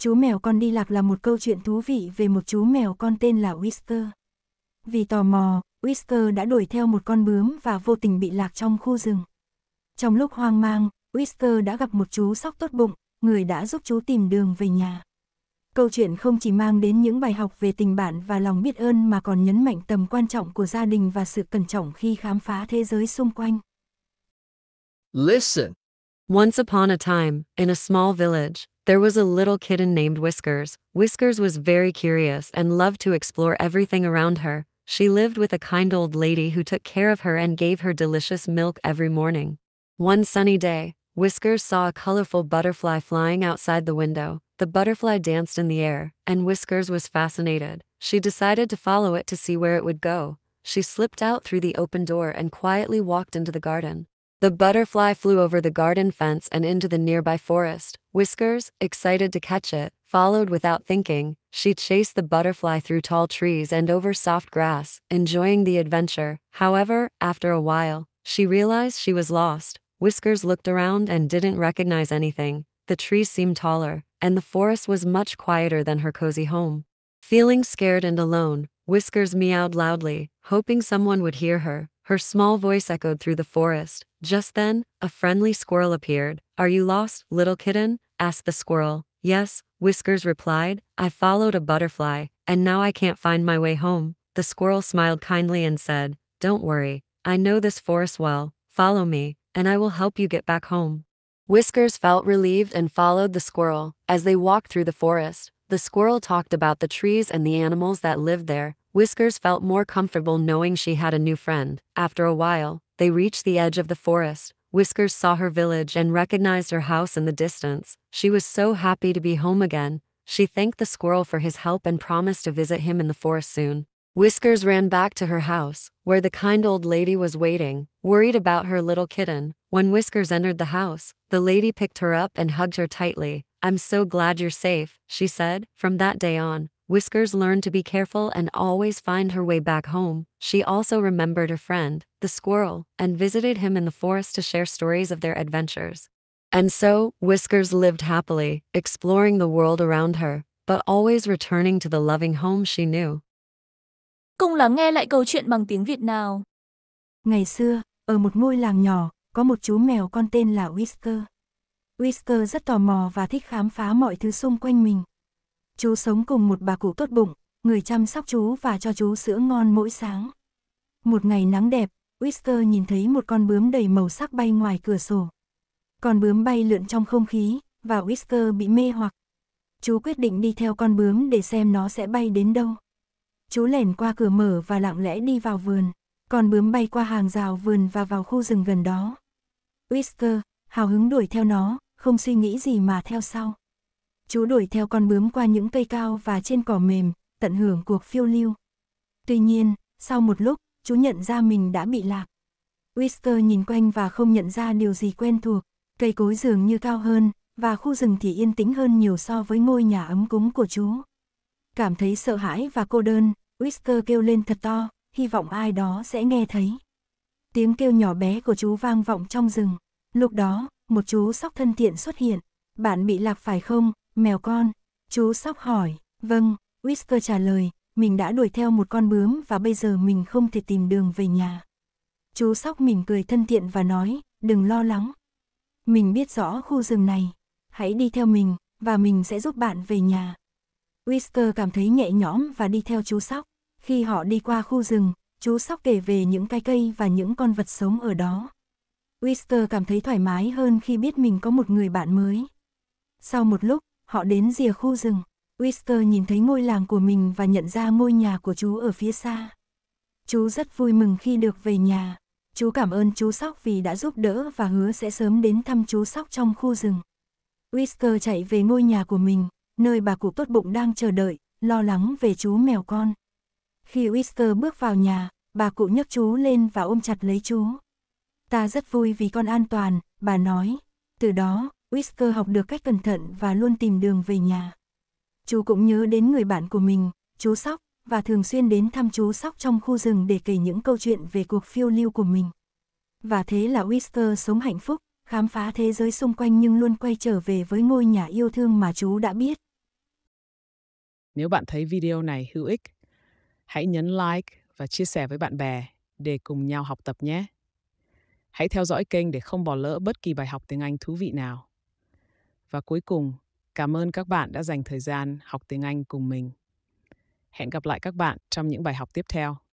Chú mèo con đi lạc là một câu chuyện thú vị về một chú mèo con tên là Whisker. Vì tò mò, Whisker đã đuổi theo một con bướm và vô tình bị lạc trong khu rừng. Trong lúc hoang mang, Whisker đã gặp một chú sóc tốt bụng, người đã giúp chú tìm đường về nhà. Câu chuyện không chỉ mang đến những bài học về tình bạn và lòng biết ơn mà còn nhấn mạnh tầm quan trọng của gia đình và sự cẩn trọng khi khám phá thế giới xung quanh. Listen Once upon a time, in a small village, there was a little kitten named Whiskers. Whiskers was very curious and loved to explore everything around her. She lived with a kind old lady who took care of her and gave her delicious milk every morning. One sunny day, Whiskers saw a colorful butterfly flying outside the window. The butterfly danced in the air, and Whiskers was fascinated. She decided to follow it to see where it would go. She slipped out through the open door and quietly walked into the garden. The butterfly flew over the garden fence and into the nearby forest. Whiskers, excited to catch it, followed without thinking. She chased the butterfly through tall trees and over soft grass, enjoying the adventure. However, after a while, she realized she was lost. Whiskers looked around and didn't recognize anything. The trees seemed taller, and the forest was much quieter than her cozy home. Feeling scared and alone, Whiskers meowed loudly, hoping someone would hear her. Her small voice echoed through the forest. Just then, a friendly squirrel appeared. Are you lost, little kitten? asked the squirrel. Yes, Whiskers replied. I followed a butterfly, and now I can't find my way home. The squirrel smiled kindly and said, Don't worry, I know this forest well. Follow me, and I will help you get back home. Whiskers felt relieved and followed the squirrel. As they walked through the forest, the squirrel talked about the trees and the animals that lived there, Whiskers felt more comfortable knowing she had a new friend. After a while, they reached the edge of the forest. Whiskers saw her village and recognized her house in the distance. She was so happy to be home again. She thanked the squirrel for his help and promised to visit him in the forest soon. Whiskers ran back to her house, where the kind old lady was waiting, worried about her little kitten. When Whiskers entered the house, the lady picked her up and hugged her tightly. I'm so glad you're safe, she said. From that day on, Whiskers learned to be careful and always find her way back home. She also remembered her friend, the squirrel, and visited him in the forest to share stories of their adventures. And so, Whiskers lived happily, exploring the world around her, but always returning to the loving home she knew. Cùng lắng nghe lại câu chuyện bằng tiếng Việt nào. Ngày xưa, ở một ngôi làng nhỏ, có một chú mèo con tên là Whisker. Whisker rất tò mò và thích khám phá mọi thứ xung quanh mình. chú sống cùng một bà cụ tốt bụng, người chăm sóc chú và cho chú sữa ngon mỗi sáng. Một ngày nắng đẹp, Whisker nhìn thấy một con bướm đầy màu sắc bay ngoài cửa sổ. Con bướm bay lượn trong không khí, và Whisker bị mê hoặc. Chú quyết định đi theo con bướm để xem nó sẽ bay đến đâu. Chú lẻn qua cửa mở và lặng lẽ đi vào vườn. Con bướm bay qua hàng rào vườn và vào khu rừng gần đó. Whisker, hào hứng đuổi theo nó, không suy nghĩ gì mà theo sau chú đuổi theo con bướm qua những cây cao và trên cỏ mềm, tận hưởng cuộc phiêu lưu. Tuy nhiên, sau một lúc, chú nhận ra mình đã bị lạc. Whisker nhìn quanh và không nhận ra điều gì quen thuộc, cây cối dường như cao hơn, và khu rừng thì yên tĩnh hơn nhiều so với ngôi nhà ấm cúng của chú. Cảm thấy sợ hãi và cô đơn, Whisker kêu lên thật to, hy vọng ai đó sẽ nghe thấy. Tiếng kêu nhỏ bé của chú vang vọng trong rừng. Lúc đó, một chú sóc thân thiện xuất hiện. Bạn bị lạc phải không? Mèo con, chú sóc hỏi, vâng, Whisker trả lời, mình đã đuổi theo một con bướm và bây giờ mình không thể tìm đường về nhà. Chú sóc mỉm cười thân thiện và nói, đừng lo lắng. Mình biết rõ khu rừng này, hãy đi theo mình, và mình sẽ giúp bạn về nhà. Whisker cảm thấy nhẹ nhõm và đi theo chú sóc. Khi họ đi qua khu rừng, chú sóc kể về những cây cây và những con vật sống ở đó. Whisker cảm thấy thoải mái hơn khi biết mình có một người bạn mới. Sau một lúc, Họ đến rìa khu rừng, Whisker nhìn thấy ngôi làng của mình và nhận ra ngôi nhà của chú ở phía xa. Chú rất vui mừng khi được về nhà. Chú cảm ơn chú Sóc vì đã giúp đỡ và hứa sẽ sớm đến thăm chú Sóc trong khu rừng. Whisker chạy về ngôi nhà của mình, nơi bà cụ tốt bụng đang chờ đợi, lo lắng về chú mèo con. Khi Whisker bước vào nhà, bà cụ nhấc chú lên và ôm chặt lấy chú. Ta rất vui vì con an toàn, bà nói. Từ đó, Whisker học được cách cẩn thận và luôn tìm đường về nhà. Chú cũng nhớ đến người bạn của mình, chú Sóc, và thường xuyên đến thăm chú Sóc trong khu rừng để kể những câu chuyện về cuộc phiêu lưu của mình. Và thế là Whisker sống hạnh phúc, khám phá thế giới xung quanh nhưng luôn quay trở về với ngôi nhà yêu thương mà chú đã biết. Nếu bạn thấy video này hữu ích, hãy nhấn like và chia sẻ với bạn bè để cùng nhau học tập nhé. Hãy theo dõi kênh để không bỏ lỡ bất kỳ bài học tiếng Anh thú vị nào. Và cuối cùng, cảm ơn các bạn đã dành thời gian học tiếng Anh cùng mình. Hẹn gặp lại các bạn trong những bài học tiếp theo.